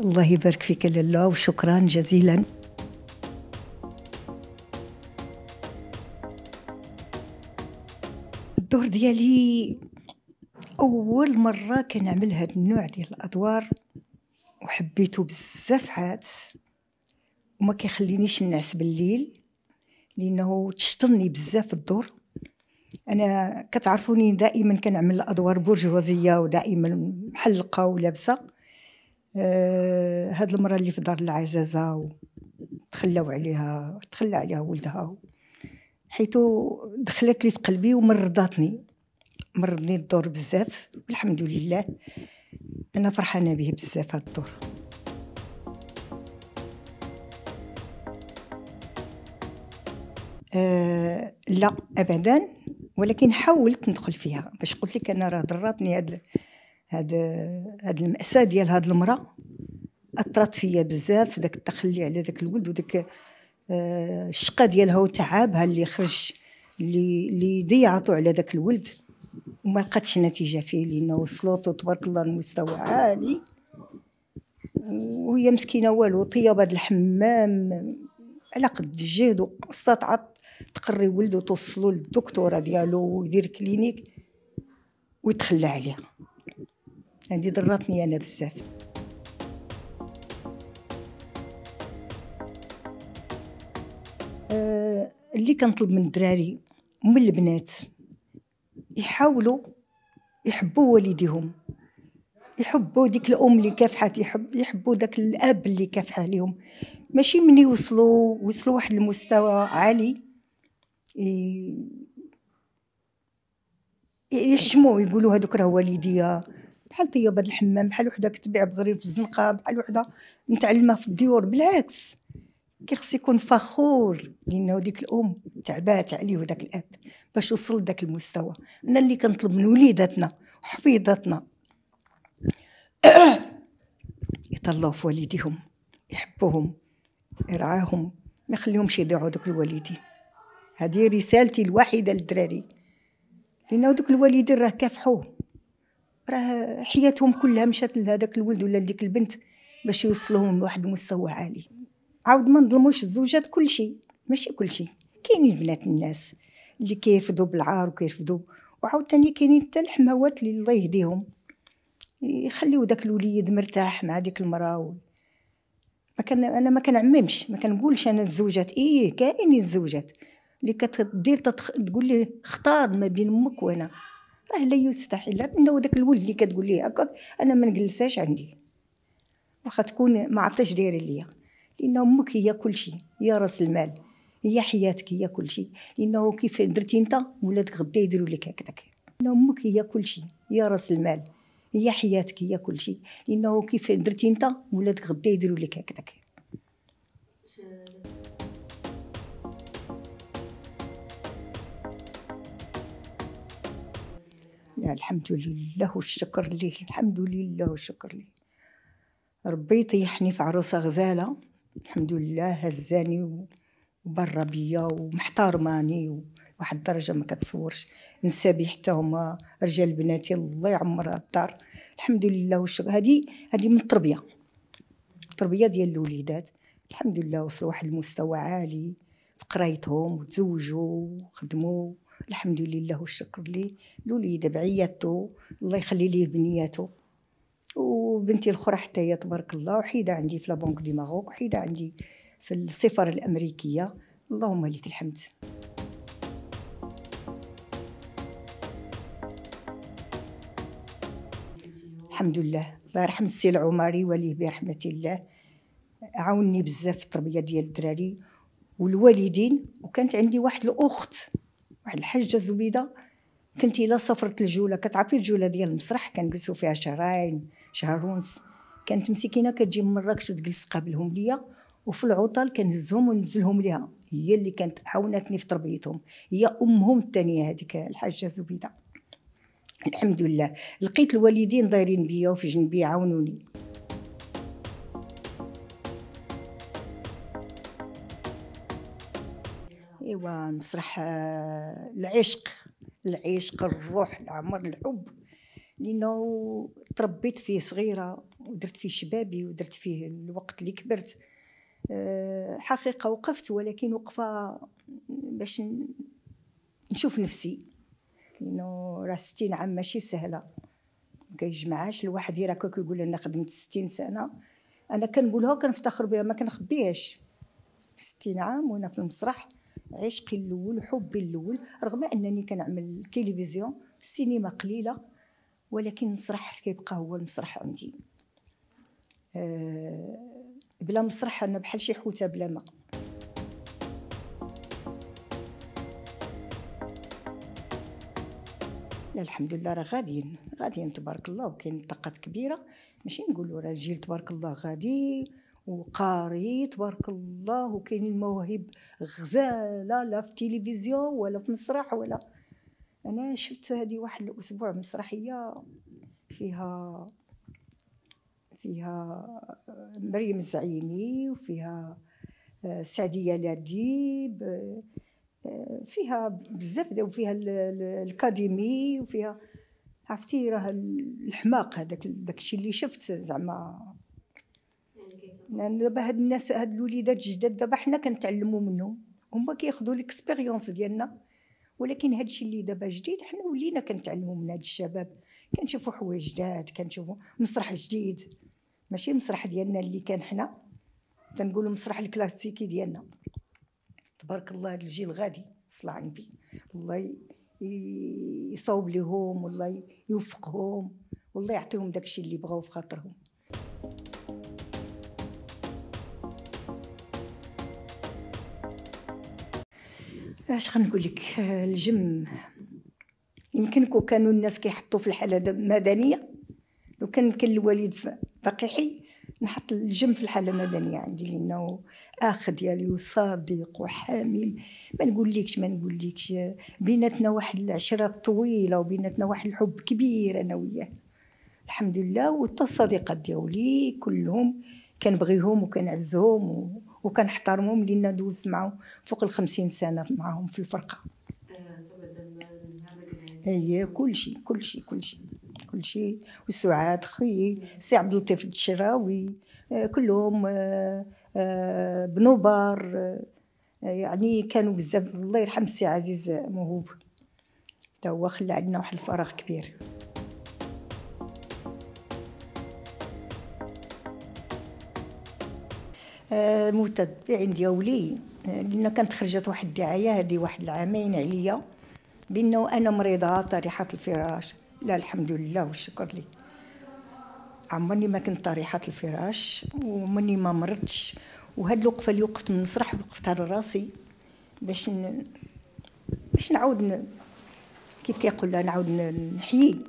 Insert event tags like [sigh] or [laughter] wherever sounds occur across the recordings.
الله يبارك فيك لله وشكرا جزيلا الدور ديالي اول مره كنعمل هذا النوع ديال الادوار وحبيته بزاف عاد وما كيخلينيش نعس بالليل لانه تشطني بزاف الدور انا كتعرفوني دائما كنعمل الادوار برجوازيه ودائما محلقه ولابسه آه هاد المرأة اللي في دار العزازة تخلاو عليها تخلى عليها ولدها حيث دخلت لي في قلبي ومرضاتني مرضني الدور بزاف والحمد لله انا فرحانه به بزاف هاد الدور آه لا ابدا ولكن حاولت ندخل فيها باش قلت لك انا راه ضراتني هاد هاد هاد المأساة ديال هاد المرأة أثرت فيا بزاف داك التخلي على داك الولد وداك آه، الشقة ديالها وتعابها اللي خرج اللي اللي ضيعته على داك الولد وما لقاتش نتيجة فيه لأنه وصلت تبارك الله لمستوى عالي وهي مسكينة والو طيب هاد الحمام على قد الجهد واستطعت تقري ولده توصلو للدكتورة ديالو ويدير كلينيك ويتخلى عليها هذه ضرتني انا بزاف آه، اللي كنطلب من الدراري ومن البنات يحاولوا يحبوا والديهم يحبوا ديك الام اللي كافحات يحب يحبوا داك الاب اللي كافح عليهم ماشي من يوصلوا وصلوا واحد المستوى عالي يحجموه يقولوا هذوك راه والديا بحال طيابه الحمام بحال وحده كتبيع بزرير في الزنقه بحال وحده متعلمه في الديور بالعكس خص يكون فخور لانه ديك الام تعبات عليه وداك الاب باش وصل لذاك المستوى انا اللي كنطلب من وليداتنا وحفيداتنا [coughs] يطلعوا في والديهم يحبوهم يرعاهم ما يخليهمش يضيعوا دوك الوالدين هذه رسالتي الوحيده للدراري لانه دوك الوالدين راه كافحوه راه حياتهم كلها مشات لهذاك الولد ولا لديك البنت باش يوصلوهم لواحد المستوى عالي عاود ما نظلموش الزوجات كل شيء ماشي كل شيء كاينين بنات الناس اللي كيرفضوا بالعار وكيرفضوا ثاني كاينين حتى الحماوات اللي الله يهديهم يخليو داك الوليد مرتاح مع ديك المراه ما كان انا ما كنعممش ما كنقولش انا الزوجات ايه كاينين الزوجات اللي كتدير تتخ... تقول لي اختار ما بين امك وانا راه لا يستحيل انه ذاك الولد اللي كتقول ليه هكاك انا ما نجلساش عندي واخا تكون ما عرفتش دايره ليا لان امك هي كل شيء هي راس المال هي حياتك هي كل شيء لانه كيف درتي انت ولادك غدا يديروا لك هكذاك لان امك هي كل شيء هي راس المال هي حياتك هي كل شيء لانه كيف درتي انت ولادك غدا يديروا لك هكذاك الحمد لله والشكر ليه الحمد لله والشكر ليه ربي طيحني في عروسة غزالة الحمد لله هزاني وبرا بيا ومحترماني واحد الدرجة ما كتصورش نسابي حتى هما رجال بناتي الله يعمرها الدار الحمد لله والشكر هذه هذه من التربية التربية ديال الوليدات الحمد لله وصلوا واحد المستوى عالي في قرايتهم وتزوجوا وخدموا الحمد لله والشكر لي الوليد بعياته الله يخلي ليه بنياته وبنتي الاخرى حتى هي تبارك الله وحيده عندي في لابونك دي ماروك وحيده عندي في السفاره الامريكيه اللهم لك الحمد الحمد لله الله يرحم السي العمري وليه برحمه الله عاوني بزاف في التربيه ديال الدراري والوالدين وكانت عندي واحد الاخت واحد الحجه زويده كنت الى سافرت الجوله كتعرفي الجوله ديال المسرح كنجلسوا فيها شهرين شهر ونص كانت مسكينه كتجي من مراكش وتجلس قابلهم ليا وفي العطل كنهزهم وننزلهم ليها هي اللي كانت عاونتني في تربيتهم هي امهم الثانيه هذيك الحاجه زبيده الحمد لله لقيت الوالدين دايرين بيا وفي جنبي عاونوني ايوا مسرح آه، العشق العشق الروح العمر الحب لانه تربيت فيه صغيره ودرت فيه شبابي ودرت فيه الوقت اللي كبرت آه، حقيقه وقفت ولكن وقفه باش نشوف نفسي لانه راه 60 عام ماشي سهله ما كيجمعهاش الواحد يراك يقول انا خدمت 60 سنه انا كنقولها وكنفتخر بها ما كنخبيهاش 60 عام وانا في المسرح عشقي الاول حبي الاول رغم انني كنعمل التلفزيون السينما قليله ولكن المسرح كيبقى هو المسرح عندي أه بلا مسرح انا بحال شي حوته بلا ما لا الحمد لله راه غاديين غاديين تبارك الله وكاين طاقات كبيره ماشي نقولوا راه الجيل تبارك الله غادي وقاري تبارك الله وكاين المواهب غزاله لا في التلفزيون ولا في مسرح ولا انا شفت هذه واحد الاسبوع مسرحيه فيها فيها آه، مريم الزعيمي وفيها آه، سعديه لاديب آه، فيها بزاف وفيها الاكاديمي وفيها عرفتي راه الحماق هذاك داكشي اللي شفت زعما يعني دابا هاد الناس هاد الوليدات الجداد دابا حنا كنتعلموا منهم هما كياخذوا ليكسبيريونس ديالنا ولكن هاد الشيء اللي دابا جديد حنا ولينا كنتعلموا من هاد الشباب كنشوفوا حوايج جداد كنشوفوا مسرح جديد ماشي المسرح ديالنا اللي كان حنا تنقولوا المسرح الكلاسيكي ديالنا تبارك الله هاد الجيل غادي صلى على النبي الله يصوب لهم والله يوفقهم والله يعطيهم داكشي اللي بغاو في خاطرهم اش غنقول لك آه، الجم يمكن كو كانوا الناس كيحطوا في الحاله مدنيه لو كان كان الوالد باقي حي نحط الجم في الحاله المدنيه عندي لانه اخ ديالي وصديق وحميم ما نقول لكش ما نقول لكش آه، بيناتنا واحد العشره طويله وبيناتنا واحد الحب كبير انا وياه الحمد لله والصديقات ديالي كلهم كنبغيهم وكنعزهم وكنحترمهم لان دوزت معاهم فوق ال 50 سنه معاهم في الفرقه هي كل شيء كل شيء كل شيء كل شيء وسعاد خي سي عبد اللطيف الشراوي آه، كلهم آه، آه، بنوبار يعني كانوا بزاف الله يرحم السي عزيز موهوب تا هو خلى عندنا واحد الفراغ كبير آه، متبعين ديالي آه، لان كانت خرجت واحد الدعايه هذه واحد العامين عليا بانه انا مريضه طريحه الفراش لا الحمد لله والشكر لي عمرني ما كنت طريحه الفراش ومني ما مرضتش وهاد الوقفه اللي وقفت من المسرح وقفتها لراسي باش ن... باش نعاود ن... كيف كيقول نعاود نحيي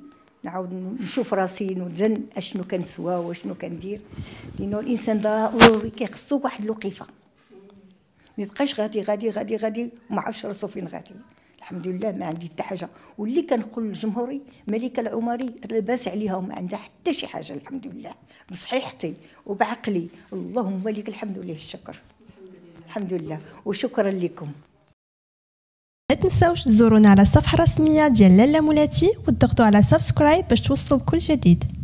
نعاود نشوف راسي نوزن اشنو كنسوا واشنو كندير لانه الانسان ضروري كيخصو واحد الوقيفه ما يبقاش غادي غادي غادي غادي وما عرفش راسو فين غادي الحمد لله ما عندي حتى حاجه واللي كنقول للجمهوري ملك العمري لاباس عليها وما عندها حتى شي حاجه الحمد لله بصحيحتي وبعقلي اللهم لك الحمد لله الشكر الحمد لله وشكرا لكم ما تنساوش تزورونا على الصفحه الرسميه ديال لاله مولاتي وتضغطوا على سبسكرايب باش توصلوا بكل جديد